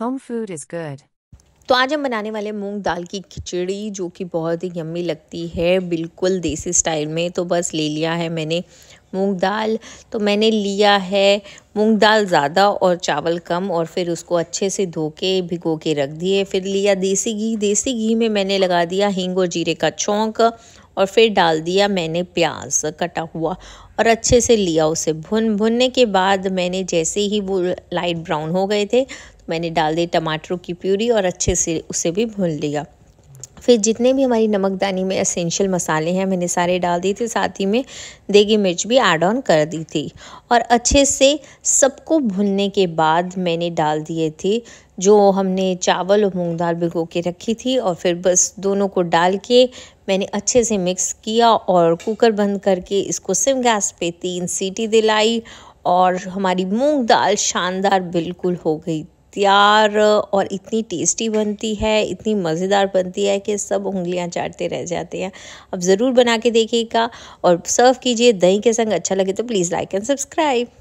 home food is good तो आज हम बनाने वाले मूंग दाल की खिचड़ी जो कि बहुत ही यम्मी लगती है बिल्कुल देसी स्टाइल में तो बस ले लिया है मैंने मूंग दाल तो मैंने लिया है मूंग दाल ज़्यादा और चावल कम और फिर उसको अच्छे से धो के भिगो के रख दिए फिर लिया देसी घी देसी घी में मैंने लगा दिया हींग और जीरे का चौंक और फिर डाल दिया मैंने प्याज कटा हुआ और अच्छे से लिया उसे भुन भुनने के बाद मैंने जैसे ही वो लाइट ब्राउन हो गए थे मैंने डाल दी टमाटरों की प्यूरी और अच्छे से उसे भी भून लिया फिर जितने भी हमारी नमकदानी में असेंशियल मसाले हैं मैंने सारे डाल दिए थे साथ ही में देगी मिर्च भी ऐड ऑन कर दी थी और अच्छे से सबको भुनने के बाद मैंने डाल दिए थे जो हमने चावल और मूंग दाल भिगो के रखी थी और फिर बस दोनों को डाल के मैंने अच्छे से मिक्स किया और कुकर बंद करके इसको सिम गैस पे तीन सीटी दिलाई और हमारी मूंग दाल शानदार बिल्कुल हो गई अख्तियार और इतनी टेस्टी बनती है इतनी मज़ेदार बनती है कि सब उंगलियां चाटते रह जाते हैं अब ज़रूर बना के देखिएगा और सर्व कीजिए दही के संग अच्छा लगे तो प्लीज़ लाइक एंड सब्सक्राइब